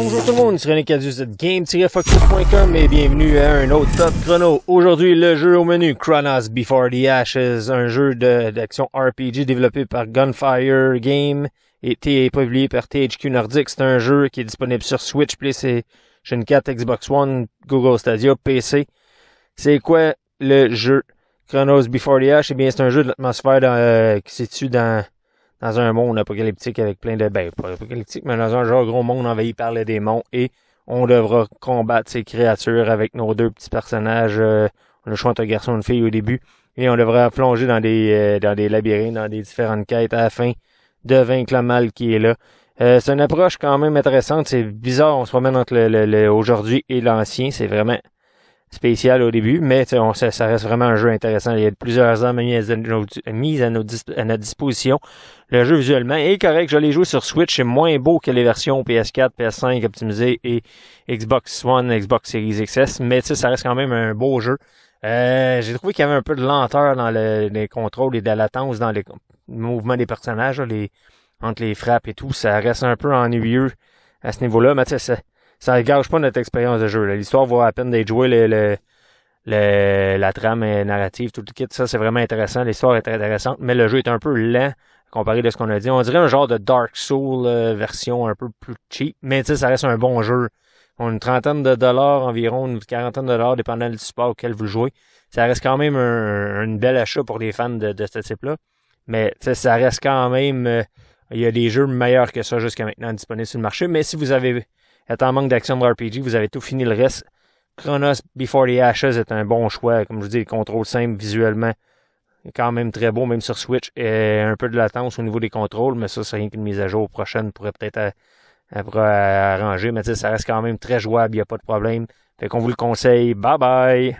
Bonjour tout le monde, c'est René de game-focus.com et bienvenue à un autre top chrono. Aujourd'hui, le jeu au menu Chronos Before the Ashes, un jeu d'action RPG développé par Gunfire Game et publié par THQ Nordic. C'est un jeu qui est disponible sur Switch, PlayStation 4, Xbox One, Google Stadia, PC. C'est quoi le jeu Chronos Before the Ashes? Eh bien, c'est un jeu de l'atmosphère euh, qui se situe dans dans un monde apocalyptique avec plein de... Ben, pas apocalyptique, mais dans un genre gros monde envahi par les démons et on devra combattre ces créatures avec nos deux petits personnages. Euh, on a un garçon et une fille au début. Et on devra plonger dans des, euh, dans des labyrinthes, dans des différentes quêtes afin de vaincre le mal qui est là. Euh, c'est une approche quand même intéressante. C'est bizarre, on se promène entre le, le, le aujourd'hui et l'ancien. C'est vraiment spécial au début, mais on, ça, ça, reste vraiment un jeu intéressant. Il y a plusieurs armes mis à, à, à notre disposition. Le jeu visuellement est correct. Je l'ai joué sur Switch. C'est moins beau que les versions PS4, PS5 optimisées et Xbox One, Xbox Series XS, mais ça reste quand même un beau jeu. Euh, j'ai trouvé qu'il y avait un peu de lenteur dans les contrôles et de la latence dans les, mouvements des personnages, les, entre les frappes et tout. Ça reste un peu ennuyeux à ce niveau-là, mais ça, ça ne gâche pas notre expérience de jeu. L'histoire va à peine d'être jouée, le, le, la trame narrative, tout le kit. Ça, c'est vraiment intéressant. L'histoire est très intéressante, mais le jeu est un peu lent comparé de ce qu'on a dit. On dirait un genre de Dark Soul euh, version un peu plus cheap, mais ça reste un bon jeu. On une trentaine de dollars environ, une quarantaine de dollars, dépendant du support auquel vous jouez. Ça reste quand même un, bel achat pour des fans de, ce type-là. Mais ça reste quand même... Euh, il y a des jeux meilleurs que ça jusqu'à maintenant disponibles sur le marché. Mais si vous avez et en manque d'action de RPG, vous avez tout fini le reste. Chronos Before the Ashes est un bon choix. Comme je vous dis, contrôle simple visuellement est quand même très beau, même sur Switch. Et un peu de latence au niveau des contrôles, mais ça, c'est rien qu'une mise à jour prochaine pourrait peut-être arranger. Mais ça reste quand même très jouable, il n'y a pas de problème. Fait qu'on vous le conseille. Bye bye!